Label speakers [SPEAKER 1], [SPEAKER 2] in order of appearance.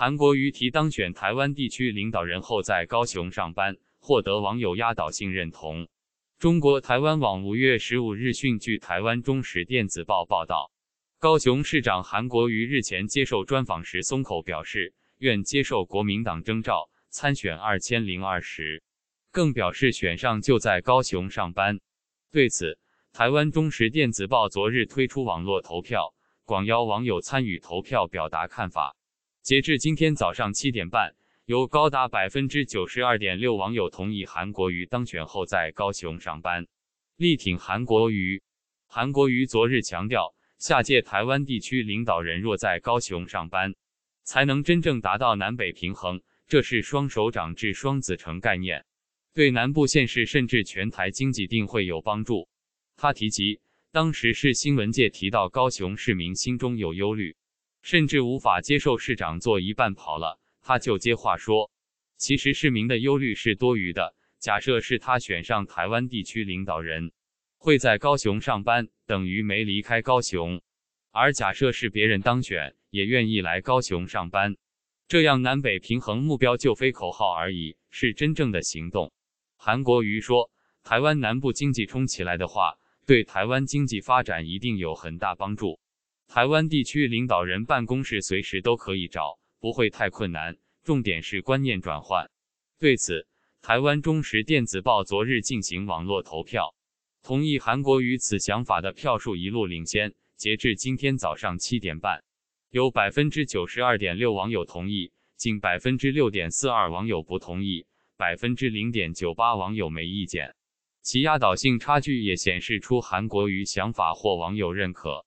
[SPEAKER 1] 韩国瑜提当选台湾地区领导人后，在高雄上班，获得网友压倒性认同。中国台湾网五月十五日讯，据台湾中时电子报报道，高雄市长韩国瑜日前接受专访时松口表示，愿接受国民党征召参选二千零二十，更表示选上就在高雄上班。对此，台湾中时电子报昨日推出网络投票，广邀网友参与投票，表达看法。截至今天早上七点半，有高达百分之九十二点六网友同意韩国瑜当选后在高雄上班，力挺韩国瑜。韩国瑜昨日强调，下届台湾地区领导人若在高雄上班，才能真正达到南北平衡，这是“双手掌制双子城”概念，对南部县市甚至全台经济定会有帮助。他提及，当时是新闻界提到高雄市民心中有忧虑。甚至无法接受市长做一半跑了，他就接话说：“其实市民的忧虑是多余的。假设是他选上台湾地区领导人，会在高雄上班，等于没离开高雄；而假设是别人当选，也愿意来高雄上班，这样南北平衡目标就非口号而已，是真正的行动。”韩国瑜说：“台湾南部经济冲起来的话，对台湾经济发展一定有很大帮助。”台湾地区领导人办公室随时都可以找，不会太困难。重点是观念转换。对此，台湾中时电子报昨日进行网络投票，同意韩国瑜此想法的票数一路领先。截至今天早上七点半，有百分之九十二点六网友同意，近百分之六点四二网友不同意，百分之零点九八网友没意见。其压倒性差距也显示出韩国瑜想法获网友认可。